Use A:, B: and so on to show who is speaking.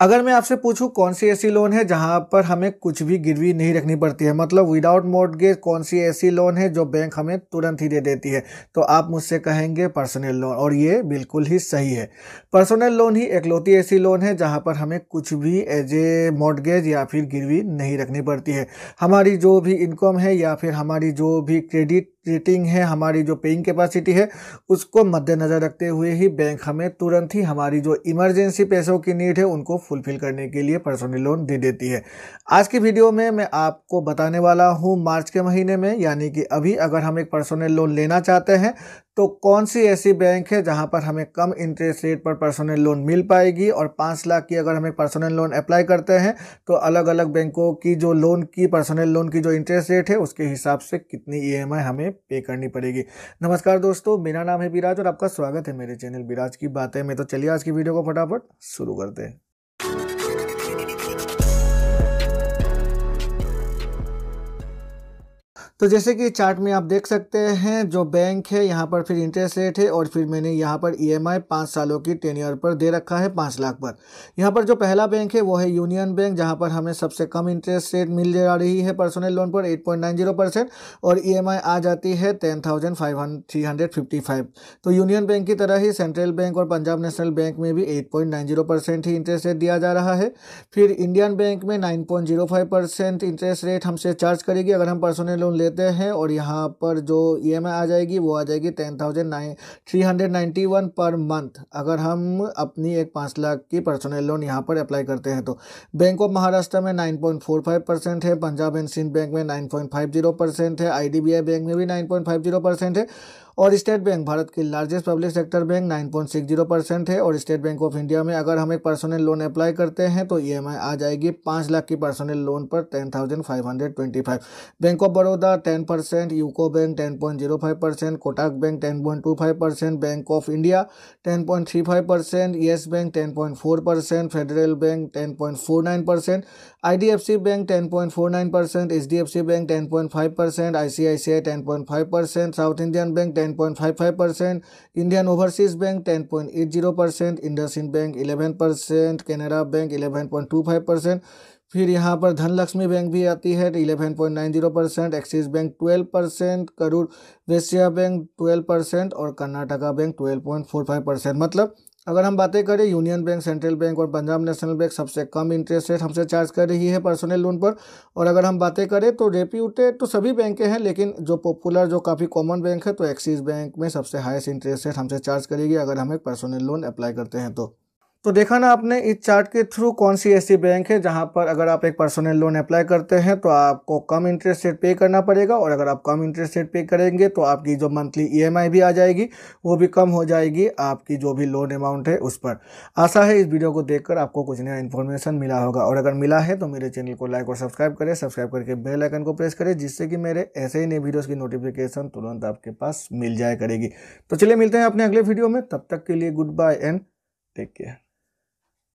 A: अगर मैं आपसे पूछूं कौन सी ऐसी लोन है जहां पर हमें कुछ भी गिरवी नहीं रखनी पड़ती है मतलब विदाउट मोर्टगेज कौन सी ऐसी लोन है जो बैंक हमें तुरंत ही दे देती है तो आप मुझसे कहेंगे पर्सनल लोन और ये बिल्कुल ही सही है पर्सनल लोन ही एकलौती ऐसी लोन है जहाँ पर हमें कुछ भी एज ए मोर्टगेज या फिर गिरवी नहीं रखनी पड़ती है हमारी जो भी इनकम है या फिर हमारी जो भी क्रेडिट रेटिंग है हमारी जो पेइंग कैपेसिटी है उसको मद्देनज़र रखते हुए ही बैंक हमें तुरंत ही हमारी जो इमरजेंसी पैसों की नीड है उनको फुलफिल करने के लिए पर्सनल लोन दे देती है आज की वीडियो में मैं आपको बताने वाला हूँ मार्च के महीने में यानी कि अभी अगर हम एक पर्सनल लोन लेना चाहते हैं तो कौन सी ऐसी बैंक है जहां पर हमें कम इंटरेस्ट रेट पर पर्सनल लोन मिल पाएगी और पाँच लाख की अगर हमें पर्सनल लोन अप्लाई करते हैं तो अलग अलग बैंकों की जो लोन की पर्सनल लोन की जो इंटरेस्ट रेट है उसके हिसाब से कितनी ई e हमें पे करनी पड़ेगी नमस्कार दोस्तों मेरा नाम है विराज और आपका स्वागत है मेरे चैनल विराज की बातें में तो चलिए आज की वीडियो को फटाफट शुरू करते हैं तो जैसे कि चार्ट में आप देख सकते हैं जो बैंक है यहाँ पर फिर इंटरेस्ट रेट है और फिर मैंने यहाँ पर ई एम आई पाँच सालों की टेन ईयर पर दे रखा है पाँच लाख पर यहाँ पर जो पहला बैंक है वो है यूनियन बैंक जहाँ पर हमें सबसे कम इंटरेस्ट रेट मिल जा रही है पर्सनल लोन पर eight point nine zero percent और ई एम आई आ जाती है ten thousand five three hundred fifty five तो यूनियन बैंक की तरह ही सेंट्रल बैंक और पंजाब नेशनल बैंक में भी eight point nine zero percent ही इंटरेस्ट रेट दिया जा रहा है फिर इंडियन बैंक में nine point zero five percent interest rate हमसे चार्ज करेगी अगर हम पर्सनल लोन ले लेते हैं और यहाँ पर जो ई e आ जाएगी वो आ जाएगी ten thousand nine three hundred ninety one per month अगर हम अपनी एक पाँच लाख की पर्सनल लोन यहाँ पर अप्लाई करते हैं तो बैंक ऑफ महाराष्ट्र में nine point four five percent है पंजाब एंड सिंध बैंक में nine point five zero percent है आई बैंक में भी nine point five zero percent है और स्टेट बैंक भारत की largest public sector bank 9.60 percent है और स्टेट बैंक ऑफ इंडिया में अगर हम एक पर्सनल लोन अप्लाई करते हैं तो ई e आ जाएगी पाँच लाख की पर्सनल लोन पर ten five hundred twenty five bank of Baroda ten percent UCO bank ten point zero five percent Kotak bank ten point two five percent bank of India ten point three five Yes bank ten point four percent Federal bank ten point four nine percent I D F C bank ten point four nine percent H D F C bank ten point five percent I C C I ten point five percent South Indian bank ten 10.55 percent Indian Overseas bank 10.80 percent IndusInd bank 11 percent Canara bank 11.25 percent फिर यहाँ पर Dhanlaxmi bank भी आती है 11.90 percent Axis bank 12 percent Karur Vysya bank 12 percent और Karnataka bank 12.45 percent मतलब अगर हम बातें करें यूनियन बैंक सेंट्रल बैंक और पंजाब नेशनल बैंक सबसे कम इंटरेस्ट रेट हमसे चार्ज कर रही है पर्सनल लोन पर और अगर हम बातें करें तो रेप्यूटेड तो सभी बैंकें हैं लेकिन जो पॉपुलर जो काफ़ी कॉमन बैंक है तो एक्सिस बैंक में सबसे हाईस्ट इंटरेस्ट रेट हमसे चार्ज करेगी अगर हम एक पर्सनल लोन अप्लाई करते हैं तो तो देखा ना आपने इस चार्ट के थ्रू कौन सी ऐसी बैंक है जहां पर अगर आप एक पर्सनल लोन अप्लाई करते हैं तो आपको कम इंटरेस्ट रेट पे करना पड़ेगा और अगर आप कम इंटरेस्ट रेट पे करेंगे तो आपकी जो मंथली ईएमआई भी आ जाएगी वो भी कम हो जाएगी आपकी जो भी लोन अमाउंट है उस पर आशा है इस वीडियो को देख आपको कुछ नया इन्फॉर्मेशन मिला होगा और अगर मिला है तो मेरे चैनल को लाइक और सब्सक्राइब करें सब्सक्राइब करके बेलाइकन को प्रेस करें जिससे कि मेरे ऐसे ही नए वीडियोज़ की नोटिफिकेशन तुरंत आपके पास मिल जाया करेगी तो चलिए मिलते हैं अपने अगले वीडियो में तब तक के लिए goodbye and take care